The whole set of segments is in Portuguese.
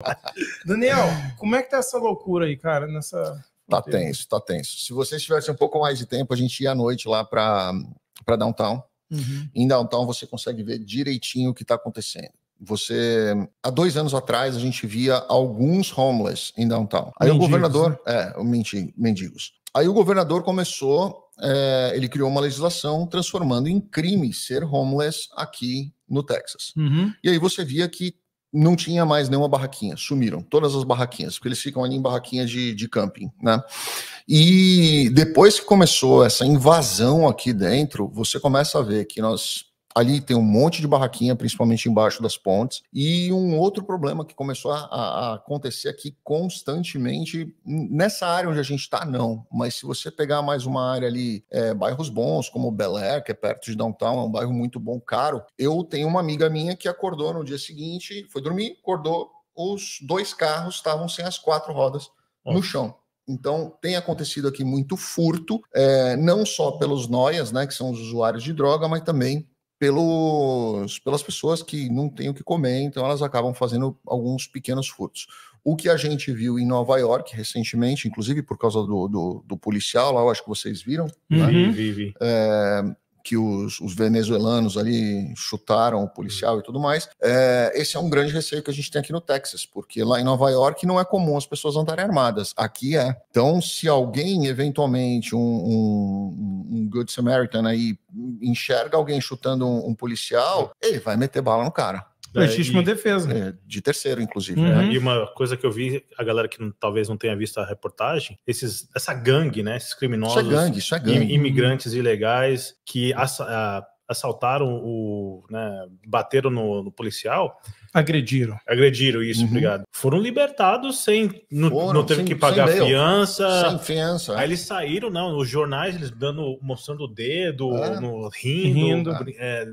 Daniel, como é que tá essa loucura aí, cara, nessa... Tá tenso, tá tenso. Se vocês tivessem um pouco mais de tempo, a gente ia à noite lá para downtown. Uhum. Em downtown você consegue ver direitinho o que está acontecendo. Você, há dois anos atrás, a gente via alguns homeless em downtown. Aí mendigos, o governador, né? é, menti, mendigos. Aí o governador começou, é, ele criou uma legislação transformando em crime ser homeless aqui no Texas. Uhum. E aí você via que não tinha mais nenhuma barraquinha, sumiram todas as barraquinhas, porque eles ficam ali em barraquinha de, de camping, né? E depois que começou essa invasão aqui dentro, você começa a ver que nós ali tem um monte de barraquinha, principalmente embaixo das pontes. E um outro problema que começou a, a acontecer aqui constantemente, nessa área onde a gente está, não. Mas se você pegar mais uma área ali, é, bairros bons, como Bel Air, que é perto de downtown, é um bairro muito bom, caro. Eu tenho uma amiga minha que acordou no dia seguinte, foi dormir, acordou, os dois carros estavam sem as quatro rodas Nossa. no chão. Então, tem acontecido aqui muito furto, é, não só pelos noias, né, que são os usuários de droga, mas também pelos, pelas pessoas que não têm o que comer, então elas acabam fazendo alguns pequenos furtos. O que a gente viu em Nova York recentemente, inclusive por causa do, do, do policial lá, eu acho que vocês viram. Né? Uhum. Né? Vi, vi. É, que os, os, venezuelanos ali chutaram o policial e tudo mais. É, esse é um grande receio que a gente tem aqui no Texas, porque lá em Nova York não é comum as pessoas andarem armadas. Aqui é. Então, se alguém, eventualmente, um, um, um Good Samaritan aí enxerga alguém chutando um, um policial, ele vai meter bala no cara é uma defesa. É, de terceiro, inclusive. Uhum. Né? E uma coisa que eu vi, a galera que não, talvez não tenha visto a reportagem, esses, essa gangue, né? Esses criminosos. Isso é gangue, isso é gangue. Imigrantes uhum. ilegais que assa, a, assaltaram o. Né, bateram no, no, policial. Agrediram. Agrediram, isso, uhum. obrigado. Foram libertados sem. não Foram, não teve sem, que pagar sem fiança. Sem fiança. É. Aí é. eles saíram, não. Os jornais, eles dando, mostrando o dedo, é. no, rindo. rindo é, é,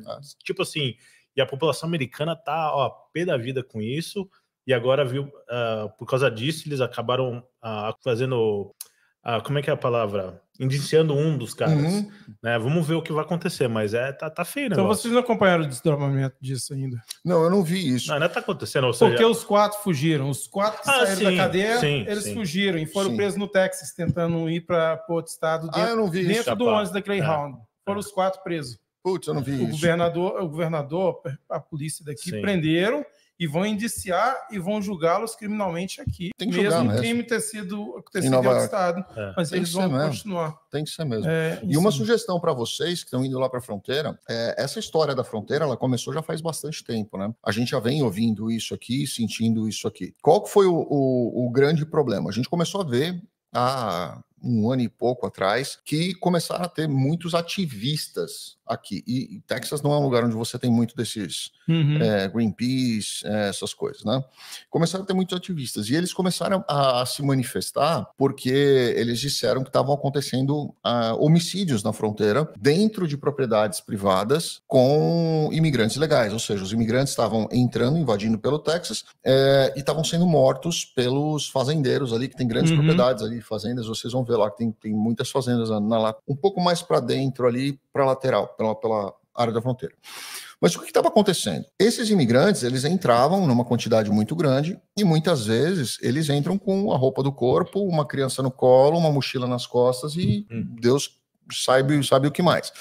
tipo assim e a população americana tá ó, pé da vida com isso. E agora, viu, uh, por causa disso, eles acabaram uh, fazendo. Uh, como é que é a palavra? Indiciando um dos caras. Uhum. Né? Vamos ver o que vai acontecer, mas é, tá, tá feio, né? Então vocês não acompanharam o desdobramento disso ainda? Não, eu não vi isso. Não, ainda tá acontecendo. Seja... Porque os quatro fugiram. Os quatro que ah, saíram sim, da cadeia, sim, eles sim. fugiram e foram presos no Texas, tentando ir para outro estado dentro, ah, eu não vi dentro isso. do ônibus da Greyhound. É. Foram os quatro presos. Putz, eu não vi o isso. Governador, o governador, a polícia daqui Sim. prenderam e vão indiciar e vão julgá-los criminalmente aqui. Tem que mesmo julgar, né? o crime ter sido, ter sido estado, é. mas Tem eles vão continuar. Tem que ser mesmo. É, e uma sugestão para vocês que estão indo lá para a fronteira, é, essa história da fronteira, ela começou já faz bastante tempo, né? A gente já vem ouvindo isso aqui, sentindo isso aqui. Qual foi o, o, o grande problema? A gente começou a ver a um ano e pouco atrás, que começaram a ter muitos ativistas aqui. E, Texas não é um lugar onde você tem muito desses uhum. é, Greenpeace, é, essas coisas, né? Começaram a ter muitos ativistas. E eles começaram a, a se manifestar porque eles disseram que estavam acontecendo ah, homicídios na fronteira dentro de propriedades privadas com imigrantes legais. Ou seja, os imigrantes estavam entrando, invadindo pelo Texas é, e estavam sendo mortos pelos fazendeiros ali, que tem grandes uhum. propriedades ali, fazendas, vocês vão ver que tem, tem muitas fazendas na, na um pouco mais para dentro ali, para a lateral, pela, pela área da fronteira. Mas o que estava acontecendo? Esses imigrantes, eles entravam numa quantidade muito grande e muitas vezes eles entram com a roupa do corpo, uma criança no colo, uma mochila nas costas e hum. Deus sabe, sabe o que mais.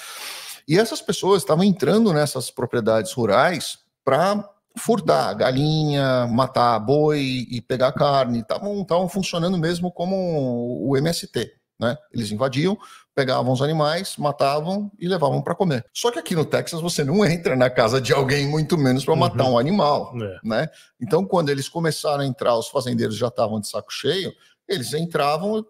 E essas pessoas estavam entrando nessas propriedades rurais para furtar galinha, matar boi e pegar carne, estavam funcionando mesmo como o MST. Né? Eles invadiam, pegavam os animais, matavam e levavam para comer. Só que aqui no Texas você não entra na casa de alguém, muito menos para matar uhum. um animal. É. Né? Então, quando eles começaram a entrar, os fazendeiros já estavam de saco cheio, eles entravam,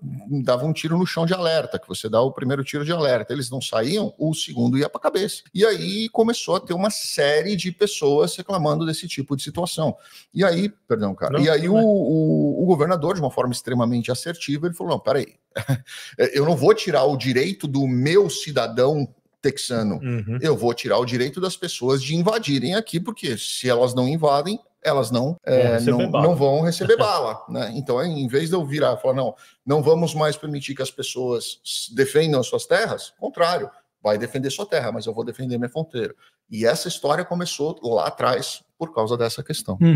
davam um tiro no chão de alerta, que você dá o primeiro tiro de alerta. Eles não saíam, o segundo ia para a cabeça. E aí começou a ter uma série de pessoas reclamando desse tipo de situação. E aí, perdão, cara, não, e aí o, o, o, governador, de uma forma extremamente assertiva, ele falou: não, peraí, eu não vou tirar o direito do meu cidadão texano, uhum. eu vou tirar o direito das pessoas de invadirem aqui, porque se elas não invadem, elas não, é, não, não, vão receber bala. Né? Então, é, em vez de eu virar e falar, não, não vamos mais permitir que as pessoas defendam as suas terras, contrário, vai defender sua terra, mas eu vou defender minha fronteira. E essa história começou lá atrás por causa dessa questão. Hum.